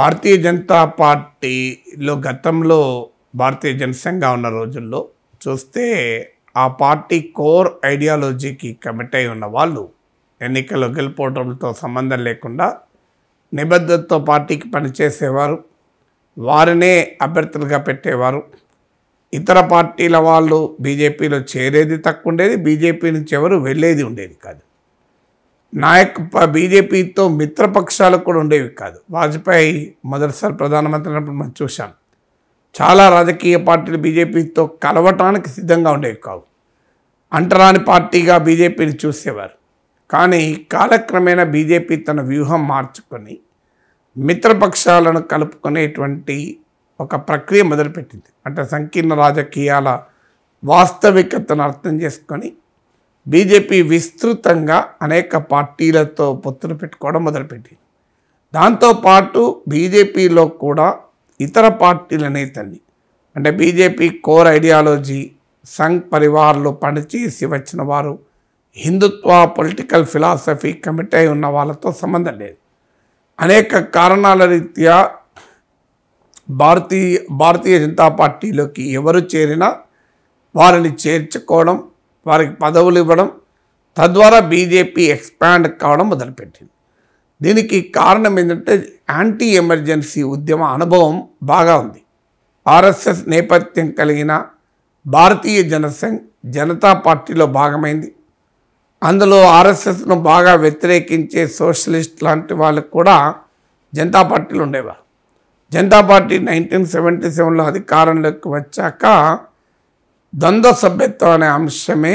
భారతీయ జనతా పార్టీలో గతంలో భారతీయ జనసంఘ ఉన్న రోజుల్లో చూస్తే ఆ పార్టీ కోర్ ఐడియాలజీకి కమిట్ అయి ఉన్న వాళ్ళు ఎన్నికలు గెలుపోవడంతో సంబంధం లేకుండా నిబద్ధతతో పార్టీకి పనిచేసేవారు వారినే అభ్యర్థులుగా పెట్టేవారు ఇతర పార్టీల వాళ్ళు బీజేపీలో చేరేది తక్కువ ఉండేది బీజేపీ నుంచి ఎవరు వెళ్ళేది ఉండేది కాదు నాయక్ బీజేపీతో మిత్రపక్షాలకు కూడా ఉండేవి కాదు వాజ్పేయి మొదటిసారి ప్రధానమంత్రి అయినప్పుడు మనం చూశాం చాలా రాజకీయ పార్టీలు బీజేపీతో కలవటానికి సిద్ధంగా ఉండేవి కావు అంటరాని పార్టీగా బీజేపీని చూసేవారు కానీ కాలక్రమేణా బీజేపీ తన వ్యూహం మార్చుకొని మిత్రపక్షాలను కలుపుకునేటువంటి ఒక ప్రక్రియ మొదలుపెట్టింది అంటే సంకీర్ణ రాజకీయాల వాస్తవికతను అర్థం చేసుకొని బీజేపీ విస్తృతంగా అనేక పార్టీలతో పొత్తులు పెట్టుకోవడం మొదలుపెట్టింది దాంతోపాటు బీజేపీలో కూడా ఇతర పార్టీల నేతల్ని అంటే బీజేపీ కోర్ ఐడియాలజీ సంఘ్ పరివార్లు పనిచేసి వచ్చిన వారు హిందుత్వ పొలిటికల్ ఫిలాసఫీ కమిట్ అయి ఉన్న వాళ్ళతో సంబంధం లేదు అనేక కారణాల రీత్యా భారతీయ భారతీయ జనతా పార్టీలోకి ఎవరు చేరినా వారిని చేర్చుకోవడం వారికి పదవులు ఇవ్వడం తద్వారా బీజేపీ ఎక్స్పాండ్ కావడం మొదలుపెట్టింది దీనికి కారణం ఏంటంటే యాంటీ ఎమర్జెన్సీ ఉద్యమ అనుభవం బాగా ఉంది ఆర్ఎస్ఎస్ నేపథ్యం కలిగిన భారతీయ జనసంఘ్ జనతా పార్టీలో భాగమైంది అందులో ఆర్ఎస్ఎస్ను బాగా వ్యతిరేకించే సోషలిస్ట్ లాంటి వాళ్ళకు కూడా జనతా పార్టీలు ఉండేవారు జనతా పార్టీ నైన్టీన్ సెవెంటీ సెవెన్లో అధికారంలోకి వచ్చాక దంద సభ్యత్వం అనే అంశమే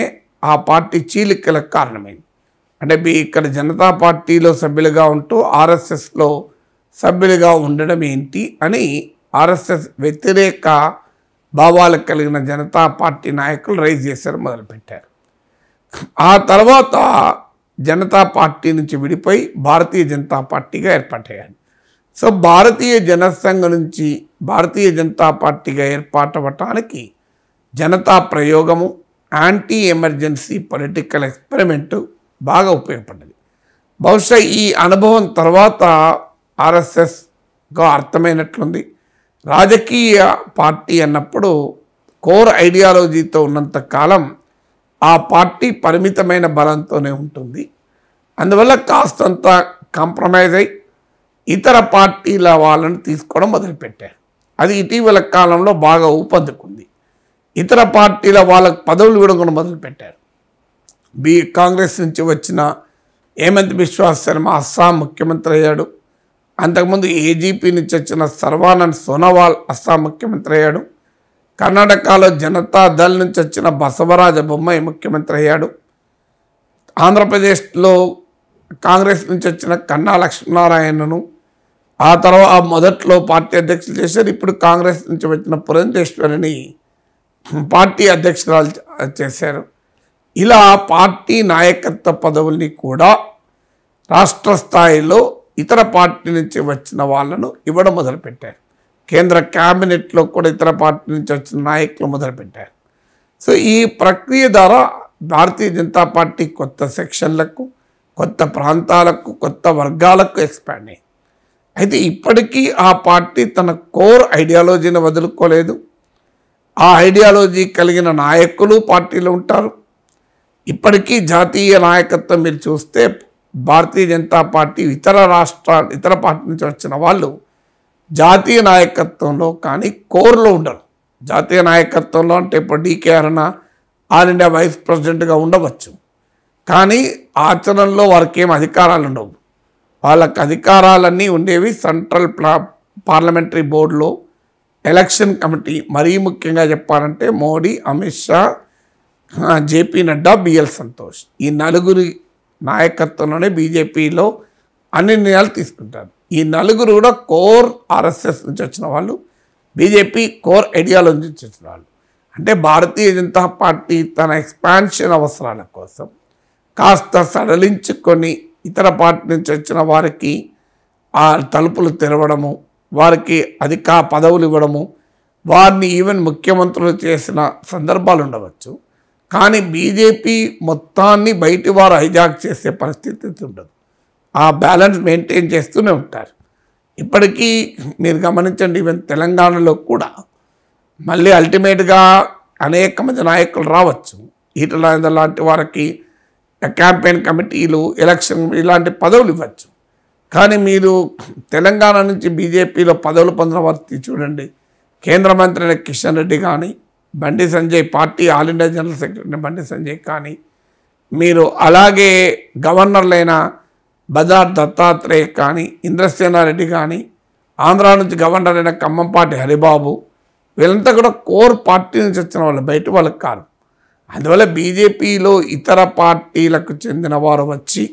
ఆ పార్టీ చీలికలకు కారణమైంది అంటే మీ ఇక్కడ జనతా పార్టీలో సభ్యులుగా ఉంటూ ఆర్ఎస్ఎస్లో సభ్యులుగా ఉండడం ఏంటి అని ఆర్ఎస్ఎస్ వ్యతిరేక భావాలు కలిగిన జనతా పార్టీ నాయకులు రైజ్ చేశారు మొదలుపెట్టారు ఆ తర్వాత జనతా పార్టీ నుంచి విడిపోయి భారతీయ జనతా పార్టీగా ఏర్పాటయ్యాడు సో భారతీయ జనసంఘ నుంచి భారతీయ జనతా పార్టీగా ఏర్పాటవటానికి జనతా ప్రయోగము యాంటీ ఎమర్జెన్సీ పొలిటికల్ ఎక్స్పెరిమెంటు బాగా ఉపయోగపడ్డది బహుశా ఈ అనుభవం తర్వాత ఆర్ఎస్ఎస్గా అర్థమైనట్లుంది రాజకీయ పార్టీ అన్నప్పుడు కోర్ ఐడియాలజీతో ఉన్నంత కాలం ఆ పార్టీ పరిమితమైన బలంతోనే ఉంటుంది అందువల్ల కాస్తంత కాంప్రమైజ్ అయి ఇతర పార్టీల వాళ్ళని తీసుకోవడం మొదలుపెట్టారు అది ఇటీవల కాలంలో బాగా ఊపందుకుంది ఇతర పార్టీల వాళ్ళకు పదవులు ఇవ్వడం కూడా మొదలుపెట్టారు బి కాంగ్రెస్ నుంచి వచ్చిన హేమంత్ విశ్వాస్ శర్మ అస్సాం ముఖ్యమంత్రి అయ్యాడు అంతకుముందు ఏజీపీ నుంచి వచ్చిన సర్వానంద్ సోనోవాల్ అస్సాం ముఖ్యమంత్రి అయ్యాడు కర్ణాటకలో జనతా దళ్ నుంచి వచ్చిన బసవరాజ బొమ్మాయి ముఖ్యమంత్రి అయ్యాడు ఆంధ్రప్రదేశ్లో కాంగ్రెస్ నుంచి వచ్చిన కన్నా లక్ష్మీనారాయణను ఆ తర్వాత మొదట్లో పార్టీ అధ్యక్షులు చేశారు ఇప్పుడు కాంగ్రెస్ నుంచి వచ్చిన పురంధేశ్వరిని పార్టీ అధ్యక్షురాలు చేశారు ఇలా పార్టీ నాయకత్వ పదవుల్ని కూడా రాష్ట్ర స్థాయిలో ఇతర పార్టీ నుంచి వచ్చిన వాళ్ళను ఇవ్వడం మొదలుపెట్టారు కేంద్ర క్యాబినెట్లో కూడా ఇతర పార్టీ నుంచి వచ్చిన నాయకులు మొదలుపెట్టారు సో ఈ ప్రక్రియ ద్వారా భారతీయ జనతా పార్టీ కొత్త సెక్షన్లకు కొత్త ప్రాంతాలకు కొత్త వర్గాలకు ఎక్స్పాండ్ అయ్యింది అయితే ఇప్పటికీ ఆ పార్టీ తన కోర్ ఐడియాలజీని వదులుకోలేదు ఆ ఐడియాలజీ కలిగిన నాయకులు పార్టీలు ఉంటారు ఇప్పటికీ జాతీయ నాయకత్వం మీరు చూస్తే భారతీయ జనతా పార్టీ ఇతర రాష్ట్ర ఇతర పార్టీ నుంచి వచ్చిన వాళ్ళు జాతీయ నాయకత్వంలో కానీ కోర్లో ఉండరు జాతీయ నాయకత్వంలో అంటే ఇప్పుడు DK Aruna all India vice ప్రెసిడెంట్గా ఉండవచ్చు కానీ ఆచరణలో వారికి ఏం అధికారాలు ఉండవు వాళ్ళకి అధికారాలన్నీ ఉండేవి సెంట్రల్ పార్లమెంటరీ బోర్డులో ఎలక్షన్ కమిటీ మరీ ముఖ్యంగా చెప్పాలంటే మోడీ అమిత్ షా జేపీ నడ్డా బిఎల్ సంతోష్ ఈ నలుగురి నాయకత్వంలోనే బీజేపీలో అన్ని నిర్ణయాలు తీసుకుంటారు ఈ నలుగురు కూడా కోర్ ఆర్ఎస్ఎస్ నుంచి వచ్చిన వాళ్ళు బీజేపీ కోర్ ఐడియాలజీ నుంచి వచ్చిన వాళ్ళు అంటే భారతీయ జనతా పార్టీ తన ఎక్స్పాన్షన్ అవసరాల కోసం కాస్త సడలించుకొని ఇతర పార్టీ నుంచి వచ్చిన వారికి ఆ తలుపులు తెరవడము వారికి అధిక పదవులు ఇవ్వడము వారిని ఈవెన్ ముఖ్యమంత్రులు చేసిన సందర్భాలు ఉండవచ్చు కానీ బీజేపీ మొత్తాన్ని బయటి వారు హైజాక్ చేసే పరిస్థితి ఉండదు ఆ బ్యాలెన్స్ మెయింటైన్ చేస్తూనే ఉంటారు ఇప్పటికీ మీరు గమనించండి ఈవెన్ తెలంగాణలో కూడా మళ్ళీ అల్టిమేట్గా అనేక మంది నాయకులు రావచ్చు ఈటల లాంటి వారికి క్యాంపెయిన్ కమిటీలు ఎలక్షన్ ఇలాంటి పదవులు ఇవ్వచ్చు కానీ మీరు తెలంగాణ నుంచి బీజేపీలో పదవులు పొందిన వారిని చూడండి కేంద్ర మంత్రి కిషన్ రెడ్డి కానీ Bandi Sanjay party all India general secretary Bandi Sanjay కానీ మీరు అలాగే గవర్నర్లైన బజార్ దత్తాత్రేయ కానీ ఇంద్రసేనారెడ్డి కానీ ఆంధ్ర నుంచి గవర్నర్ అయిన కమ్మంపాటి హరిబాబు వీళ్ళంతా కూడా కోర్ పార్టీ నుంచి వచ్చిన వాళ్ళు బయట వాళ్ళకి కాదు అందువల్ల బీజేపీలో ఇతర పార్టీలకు చెందిన వారు వచ్చి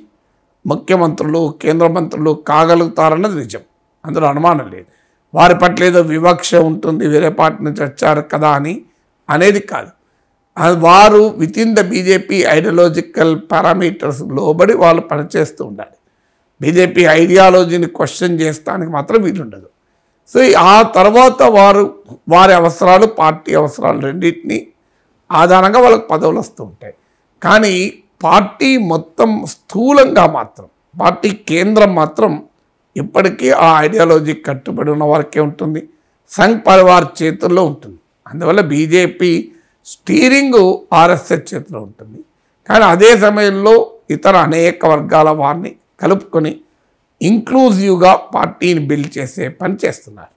ముఖ్యమంత్రులు కేంద్ర మంత్రులు కాగలుగుతారన్నది నిజం అందులో అనుమానం లేదు వారి పట్ల ఏదో వివక్ష ఉంటుంది వేరే పార్టీ నుంచి వచ్చారు కదా అని అనేది కాదు వారు within the BJP ideological parameters లోబడి వాళ్ళు పనిచేస్తూ ఉండాలి బీజేపీ ఐడియాలజీని క్వశ్చన్ చేస్తానికి మాత్రం వీలుండదు సో ఆ తర్వాత వారు వారి అవసరాలు పార్టీ అవసరాలు రెండింటినీ ఆధారంగా వాళ్ళకు పదవులు వస్తూ ఉంటాయి కానీ పార్టీ మొత్తం స్థూలంగా మాత్రం పార్టీ కేంద్రం మాత్రం ఇప్పటికీ ఆ ఐడియాలజీ కట్టుబడి ఉన్న వారికే ఉంటుంది సంఘ్ పరివార్ చేతుల్లో ఉంటుంది అందువల్ల బీజేపీ స్టీరింగ్ ఆర్ఎస్ఎస్ చేతిలో ఉంటుంది కానీ అదే సమయంలో ఇతర అనేక వర్గాల వారిని కలుపుకొని ఇంక్లూజివ్గా పార్టీని బిల్డ్ చేసే పని చేస్తున్నారు